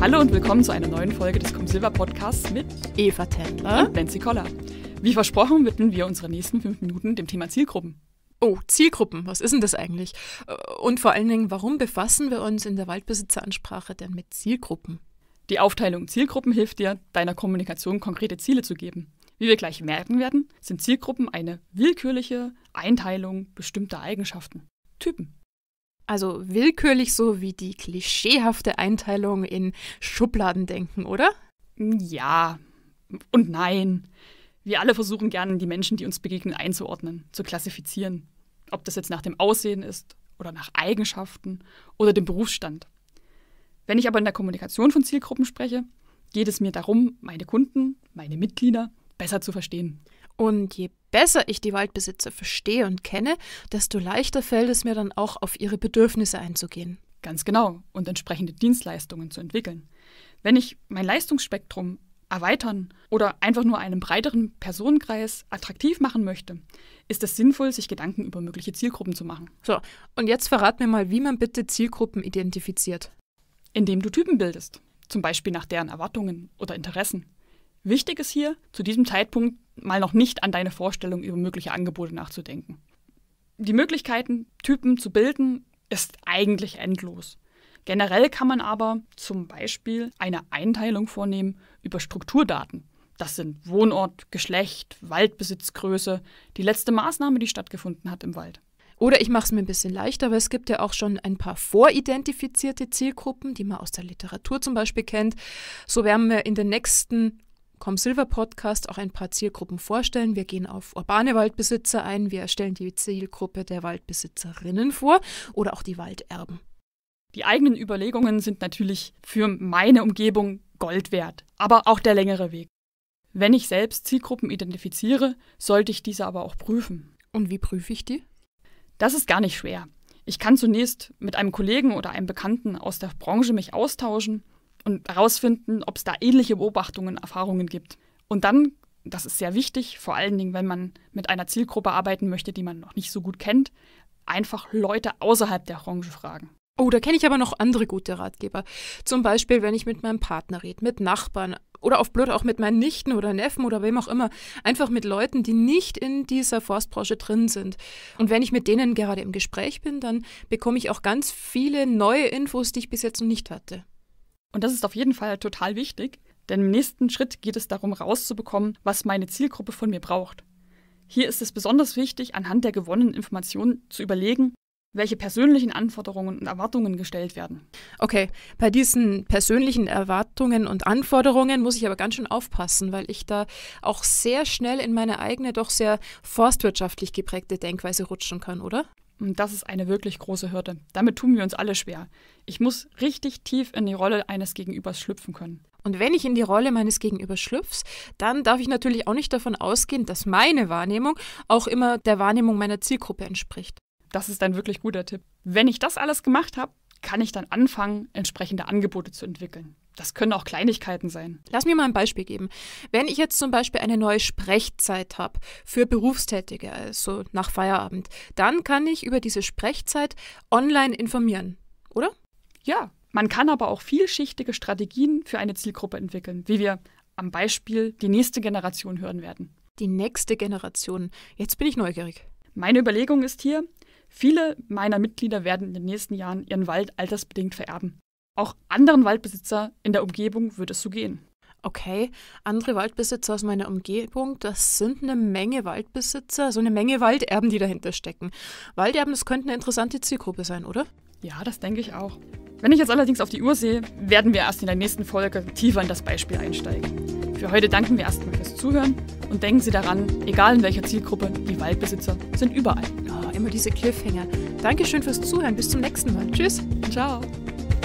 Hallo und willkommen zu einer neuen Folge des Comsilver Podcasts mit Eva Tendler und Nancy Koller. Wie versprochen widmen wir unsere nächsten fünf Minuten dem Thema Zielgruppen. Oh, Zielgruppen, was ist denn das eigentlich? Äh, und vor allen Dingen, warum befassen wir uns in der Waldbesitzeransprache denn mit Zielgruppen? Die Aufteilung Zielgruppen hilft dir, deiner Kommunikation konkrete Ziele zu geben. Wie wir gleich merken werden, sind Zielgruppen eine willkürliche Einteilung bestimmter Eigenschaften, Typen. Also willkürlich so wie die klischeehafte Einteilung in Schubladendenken, oder? Hm, ja und nein. Wir alle versuchen gerne, die Menschen, die uns begegnen, einzuordnen, zu klassifizieren. Ob das jetzt nach dem Aussehen ist oder nach Eigenschaften oder dem Berufsstand. Wenn ich aber in der Kommunikation von Zielgruppen spreche, geht es mir darum, meine Kunden, meine Mitglieder besser zu verstehen. Und je besser ich die Waldbesitzer verstehe und kenne, desto leichter fällt es mir dann auch, auf ihre Bedürfnisse einzugehen. Ganz genau und entsprechende Dienstleistungen zu entwickeln. Wenn ich mein Leistungsspektrum erweitern oder einfach nur einen breiteren Personenkreis attraktiv machen möchte, ist es sinnvoll, sich Gedanken über mögliche Zielgruppen zu machen. So, und jetzt verrat mir mal, wie man bitte Zielgruppen identifiziert. Indem du Typen bildest, zum Beispiel nach deren Erwartungen oder Interessen. Wichtig ist hier, zu diesem Zeitpunkt mal noch nicht an deine Vorstellung über mögliche Angebote nachzudenken. Die Möglichkeiten, Typen zu bilden, ist eigentlich endlos. Generell kann man aber zum Beispiel eine Einteilung vornehmen über Strukturdaten. Das sind Wohnort, Geschlecht, Waldbesitzgröße, die letzte Maßnahme, die stattgefunden hat im Wald. Oder ich mache es mir ein bisschen leichter, aber es gibt ja auch schon ein paar voridentifizierte Zielgruppen, die man aus der Literatur zum Beispiel kennt. So werden wir in den nächsten Silver Podcast auch ein paar Zielgruppen vorstellen. Wir gehen auf urbane Waldbesitzer ein, wir stellen die Zielgruppe der Waldbesitzerinnen vor oder auch die Walderben. Die eigenen Überlegungen sind natürlich für meine Umgebung Gold wert, aber auch der längere Weg. Wenn ich selbst Zielgruppen identifiziere, sollte ich diese aber auch prüfen. Und wie prüfe ich die? Das ist gar nicht schwer. Ich kann zunächst mit einem Kollegen oder einem Bekannten aus der Branche mich austauschen und herausfinden, ob es da ähnliche Beobachtungen, Erfahrungen gibt. Und dann, das ist sehr wichtig, vor allen Dingen, wenn man mit einer Zielgruppe arbeiten möchte, die man noch nicht so gut kennt, einfach Leute außerhalb der Orange fragen. Oh, da kenne ich aber noch andere gute Ratgeber. Zum Beispiel, wenn ich mit meinem Partner rede, mit Nachbarn oder auf blöd auch mit meinen Nichten oder Neffen oder wem auch immer. Einfach mit Leuten, die nicht in dieser Forstbranche drin sind. Und wenn ich mit denen gerade im Gespräch bin, dann bekomme ich auch ganz viele neue Infos, die ich bis jetzt noch nicht hatte. Und das ist auf jeden Fall total wichtig, denn im nächsten Schritt geht es darum, rauszubekommen, was meine Zielgruppe von mir braucht. Hier ist es besonders wichtig, anhand der gewonnenen Informationen zu überlegen, welche persönlichen Anforderungen und Erwartungen gestellt werden. Okay, bei diesen persönlichen Erwartungen und Anforderungen muss ich aber ganz schön aufpassen, weil ich da auch sehr schnell in meine eigene, doch sehr forstwirtschaftlich geprägte Denkweise rutschen kann, oder? Und das ist eine wirklich große Hürde. Damit tun wir uns alle schwer. Ich muss richtig tief in die Rolle eines Gegenübers schlüpfen können. Und wenn ich in die Rolle meines Gegenübers schlüpfe, dann darf ich natürlich auch nicht davon ausgehen, dass meine Wahrnehmung auch immer der Wahrnehmung meiner Zielgruppe entspricht. Das ist ein wirklich guter Tipp. Wenn ich das alles gemacht habe, kann ich dann anfangen, entsprechende Angebote zu entwickeln. Das können auch Kleinigkeiten sein. Lass mir mal ein Beispiel geben. Wenn ich jetzt zum Beispiel eine neue Sprechzeit habe für Berufstätige, also nach Feierabend, dann kann ich über diese Sprechzeit online informieren, oder? Ja, man kann aber auch vielschichtige Strategien für eine Zielgruppe entwickeln, wie wir am Beispiel die nächste Generation hören werden. Die nächste Generation. Jetzt bin ich neugierig. Meine Überlegung ist hier, viele meiner Mitglieder werden in den nächsten Jahren ihren Wald altersbedingt vererben. Auch anderen Waldbesitzer in der Umgebung wird es so gehen. Okay, andere Waldbesitzer aus meiner Umgebung, das sind eine Menge Waldbesitzer, so eine Menge Walderben, die dahinter stecken. Walderben, das könnte eine interessante Zielgruppe sein, oder? Ja, das denke ich auch. Wenn ich jetzt allerdings auf die Uhr sehe, werden wir erst in der nächsten Folge tiefer in das Beispiel einsteigen. Für heute danken wir erstmal fürs Zuhören und denken Sie daran, egal in welcher Zielgruppe, die Waldbesitzer sind überall. Oh, immer diese Cliffhanger. Dankeschön fürs Zuhören, bis zum nächsten Mal. Tschüss. Ciao.